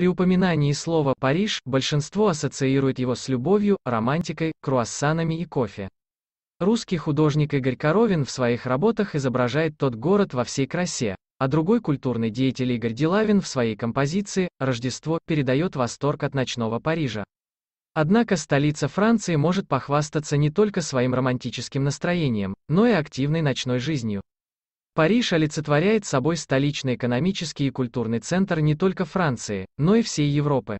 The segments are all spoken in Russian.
При упоминании слова «Париж» большинство ассоциирует его с любовью, романтикой, круассанами и кофе. Русский художник Игорь Коровин в своих работах изображает тот город во всей красе, а другой культурный деятель Игорь Делавин в своей композиции «Рождество» передает восторг от ночного Парижа. Однако столица Франции может похвастаться не только своим романтическим настроением, но и активной ночной жизнью. Париж олицетворяет собой столичный экономический и культурный центр не только Франции, но и всей Европы.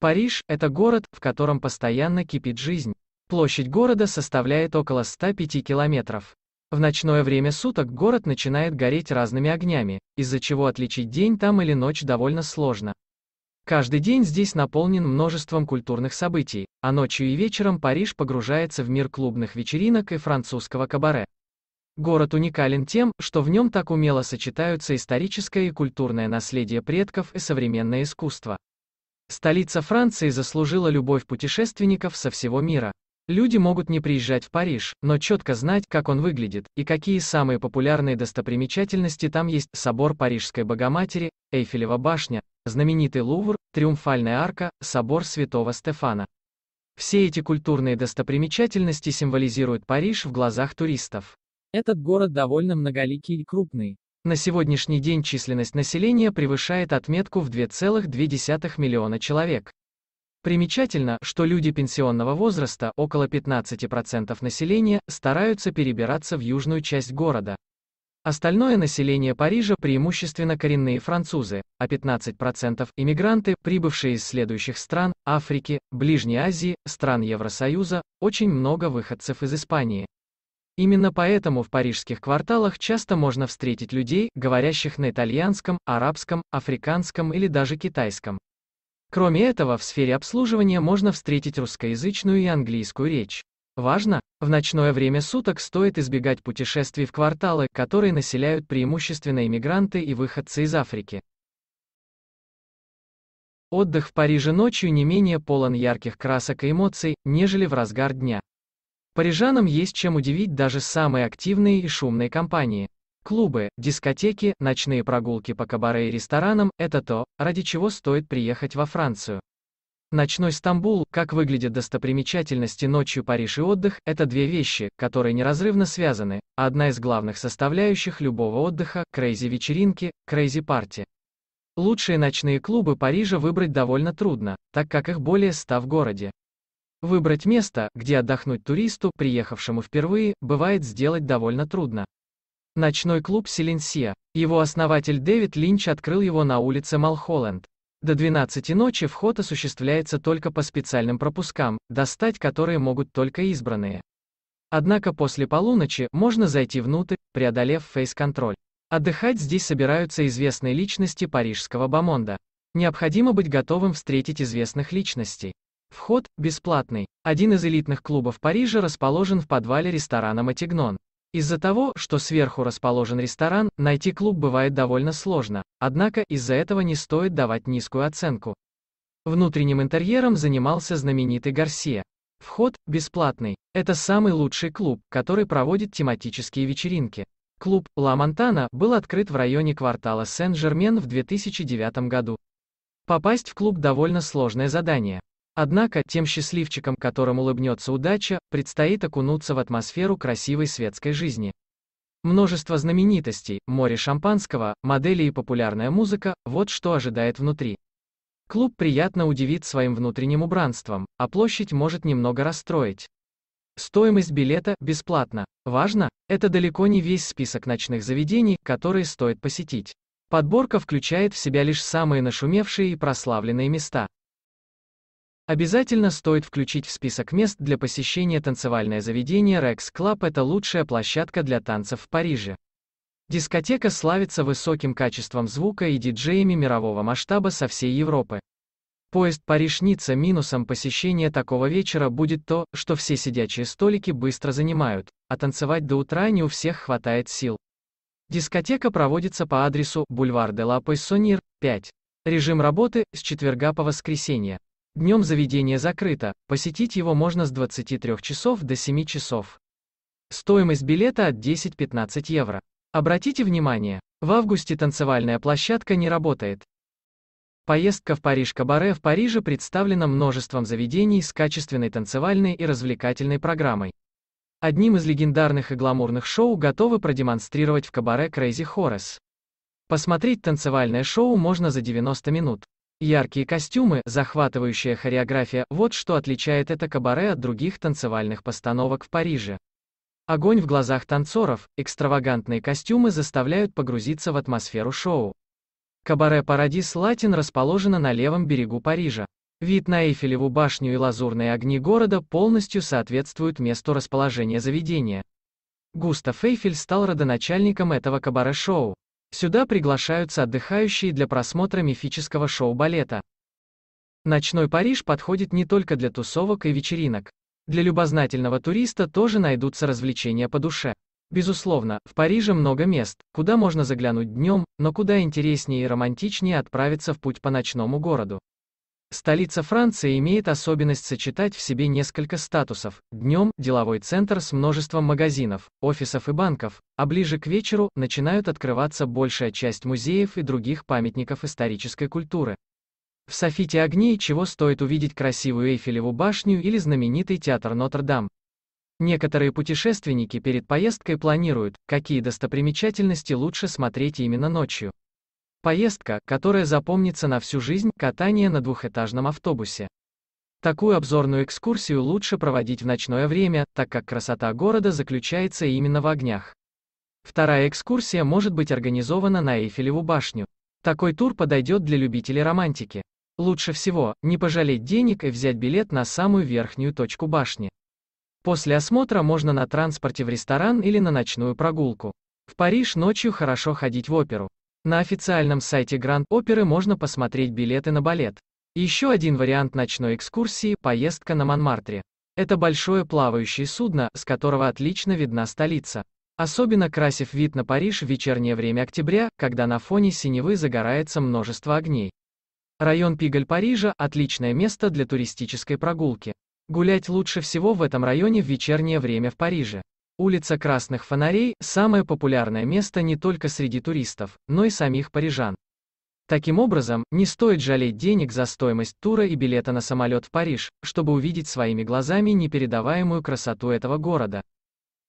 Париж – это город, в котором постоянно кипит жизнь. Площадь города составляет около 105 километров. В ночное время суток город начинает гореть разными огнями, из-за чего отличить день там или ночь довольно сложно. Каждый день здесь наполнен множеством культурных событий, а ночью и вечером Париж погружается в мир клубных вечеринок и французского кабаре. Город уникален тем, что в нем так умело сочетаются историческое и культурное наследие предков и современное искусство. Столица Франции заслужила любовь путешественников со всего мира. Люди могут не приезжать в Париж, но четко знать, как он выглядит, и какие самые популярные достопримечательности там есть. Собор Парижской Богоматери, Эйфелева башня, знаменитый Лувр, Триумфальная арка, собор Святого Стефана. Все эти культурные достопримечательности символизируют Париж в глазах туристов. Этот город довольно многоликий и крупный. На сегодняшний день численность населения превышает отметку в 2,2 миллиона человек. Примечательно, что люди пенсионного возраста, около 15% населения, стараются перебираться в южную часть города. Остальное население Парижа преимущественно коренные французы, а 15% – иммигранты, прибывшие из следующих стран – Африки, Ближней Азии, стран Евросоюза, очень много выходцев из Испании. Именно поэтому в парижских кварталах часто можно встретить людей, говорящих на итальянском, арабском, африканском или даже китайском. Кроме этого, в сфере обслуживания можно встретить русскоязычную и английскую речь. Важно, в ночное время суток стоит избегать путешествий в кварталы, которые населяют преимущественно иммигранты и выходцы из Африки. Отдых в Париже ночью не менее полон ярких красок и эмоций, нежели в разгар дня. Парижанам есть чем удивить даже самые активные и шумные компании. Клубы, дискотеки, ночные прогулки по кабаре и ресторанам – это то, ради чего стоит приехать во Францию. Ночной Стамбул, как выглядят достопримечательности ночью Париж и отдых, это две вещи, которые неразрывно связаны, а одна из главных составляющих любого отдыха – крейзи-вечеринки, крейзи-парти. Лучшие ночные клубы Парижа выбрать довольно трудно, так как их более ста в городе. Выбрать место, где отдохнуть туристу, приехавшему впервые, бывает сделать довольно трудно. Ночной клуб Селенсия. Его основатель Дэвид Линч открыл его на улице Малхолленд. До 12 ночи вход осуществляется только по специальным пропускам, достать которые могут только избранные. Однако после полуночи можно зайти внутрь, преодолев фейс-контроль. Отдыхать здесь собираются известные личности парижского бомонда. Необходимо быть готовым встретить известных личностей. Вход бесплатный. Один из элитных клубов Парижа расположен в подвале ресторана Матигнон. Из-за того, что сверху расположен ресторан, найти клуб бывает довольно сложно, однако из-за этого не стоит давать низкую оценку. Внутренним интерьером занимался знаменитый Гарсия. Вход бесплатный. Это самый лучший клуб, который проводит тематические вечеринки. Клуб «Ла Монтана» был открыт в районе квартала Сен-Жермен в 2009 году. Попасть в клуб довольно сложное задание. Однако, тем счастливчикам, которым улыбнется удача, предстоит окунуться в атмосферу красивой светской жизни. Множество знаменитостей, море шампанского, модели и популярная музыка – вот что ожидает внутри. Клуб приятно удивит своим внутренним убранством, а площадь может немного расстроить. Стоимость билета – бесплатно. Важно, это далеко не весь список ночных заведений, которые стоит посетить. Подборка включает в себя лишь самые нашумевшие и прославленные места. Обязательно стоит включить в список мест для посещения танцевальное заведение Rex Club – это лучшая площадка для танцев в Париже. Дискотека славится высоким качеством звука и диджеями мирового масштаба со всей Европы. Поезд Париж-Ницца минусом посещения такого вечера будет то, что все сидячие столики быстро занимают, а танцевать до утра не у всех хватает сил. Дискотека проводится по адресу Бульвар де ла Пойсонир, 5. Режим работы с четверга по воскресенье. Днем заведение закрыто, посетить его можно с 23 часов до 7 часов. Стоимость билета от 10-15 евро. Обратите внимание, в августе танцевальная площадка не работает. Поездка в Париж-Кабаре в Париже представлена множеством заведений с качественной танцевальной и развлекательной программой. Одним из легендарных и гламурных шоу готовы продемонстрировать в кабаре Crazy Horse. Посмотреть танцевальное шоу можно за 90 минут. Яркие костюмы, захватывающая хореография – вот что отличает это кабаре от других танцевальных постановок в Париже. Огонь в глазах танцоров, экстравагантные костюмы заставляют погрузиться в атмосферу шоу. Кабаре «Парадис Латин» расположено на левом берегу Парижа. Вид на Эйфелеву башню и лазурные огни города полностью соответствуют месту расположения заведения. Густав Эйфель стал родоначальником этого кабаре-шоу. Сюда приглашаются отдыхающие для просмотра мифического шоу-балета. Ночной Париж подходит не только для тусовок и вечеринок. Для любознательного туриста тоже найдутся развлечения по душе. Безусловно, в Париже много мест, куда можно заглянуть днем, но куда интереснее и романтичнее отправиться в путь по ночному городу. Столица Франции имеет особенность сочетать в себе несколько статусов. Днем – деловой центр с множеством магазинов, офисов и банков, а ближе к вечеру начинают открываться большая часть музеев и других памятников исторической культуры. В софите огней чего стоит увидеть красивую Эйфелеву башню или знаменитый театр Нотр-Дам. Некоторые путешественники перед поездкой планируют, какие достопримечательности лучше смотреть именно ночью. Поездка, которая запомнится на всю жизнь, катание на двухэтажном автобусе. Такую обзорную экскурсию лучше проводить в ночное время, так как красота города заключается именно в огнях. Вторая экскурсия может быть организована на Эйфелеву башню. Такой тур подойдет для любителей романтики. Лучше всего, не пожалеть денег и взять билет на самую верхнюю точку башни. После осмотра можно на транспорте в ресторан или на ночную прогулку. В Париж ночью хорошо ходить в оперу. На официальном сайте Гранд Оперы можно посмотреть билеты на балет. Еще один вариант ночной экскурсии – поездка на Монмартре. Это большое плавающее судно, с которого отлично видна столица. Особенно красив вид на Париж в вечернее время октября, когда на фоне синевы загорается множество огней. Район Пигаль Парижа – отличное место для туристической прогулки. Гулять лучше всего в этом районе в вечернее время в Париже. Улица Красных Фонарей – самое популярное место не только среди туристов, но и самих парижан. Таким образом, не стоит жалеть денег за стоимость тура и билета на самолет в Париж, чтобы увидеть своими глазами непередаваемую красоту этого города.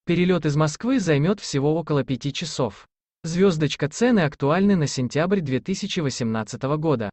Перелет из Москвы займет всего около пяти часов. Звездочка цены актуальны на сентябрь 2018 года.